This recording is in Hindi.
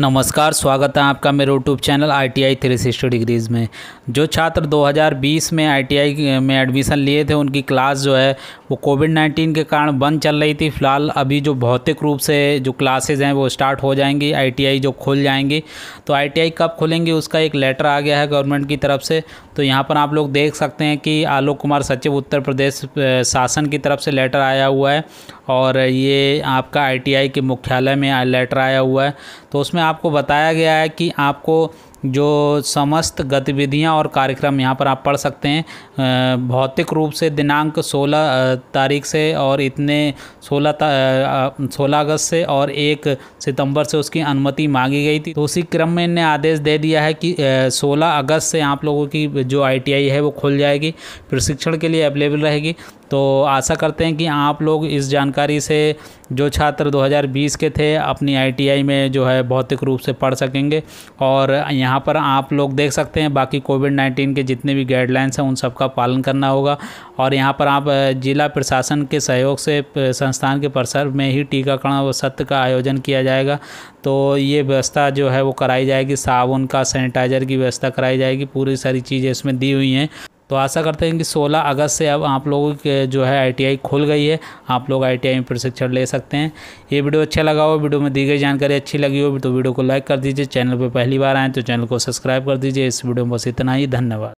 नमस्कार स्वागत है आपका मेरे YouTube channel I T I three sixty degrees में जो छात्र 2020 में आई टी आई में एडमिशन लिए थे उनकी क्लास जो है वो कोविड 19 के कारण बंद चल रही थी फ़िलहाल अभी जो भौतिक रूप से जो क्लासेज हैं वो स्टार्ट हो जाएंगी आई टी आई जो खुल जाएंगी तो आई टी आई कब खुलेंगी उसका एक लेटर आ गया है गवर्नमेंट की तरफ से तो यहाँ पर आप लोग देख सकते हैं कि आलोक कुमार सचिव उत्तर प्रदेश शासन की तरफ से लेटर आया हुआ है और ये आपका आई टी आई के मुख्यालय में लेटर आया हुआ है तो उसमें आपको बताया गया है कि आपको जो समस्त गतिविधियां और कार्यक्रम यहां पर आप पढ़ सकते हैं भौतिक रूप से दिनांक 16 तारीख से और इतने 16 सोलह अगस्त से और एक सितंबर से उसकी अनुमति मांगी गई थी तो उसी क्रम में इनने आदेश दे दिया है कि 16 अगस्त से आप लोगों की जो आईटीआई है वो खुल जाएगी प्रशिक्षण के लिए अवेलेबल रहेगी तो आशा करते हैं कि आप लोग इस जानकारी से जो छात्र 2020 के थे अपनी आईटीआई में जो है भौतिक रूप से पढ़ सकेंगे और यहाँ यहाँ पर आप लोग देख सकते हैं बाकी कोविड नाइन्टीन के जितने भी गाइडलाइंस हैं उन सब का पालन करना होगा और यहाँ पर आप जिला प्रशासन के सहयोग से संस्थान के परिसर में ही टीकाकरण सत्र का आयोजन किया जाएगा तो ये व्यवस्था जो है वो कराई जाएगी साबुन का सैनिटाइज़र की व्यवस्था कराई जाएगी पूरी सारी चीज़ें इसमें दी हुई हैं तो आशा करते हैं कि 16 अगस्त से अब आप लोगों के जो है आईटीआई खुल गई है आप लोग आईटीआई में प्रशिक्षण ले सकते हैं ये वीडियो अच्छा लगा हो वीडियो में दी गई जानकारी अच्छी लगी हो तो वीडियो को लाइक कर दीजिए चैनल पर पहली बार आएँ तो चैनल को सब्सक्राइब कर दीजिए इस वीडियो में बस इतना ही धन्यवाद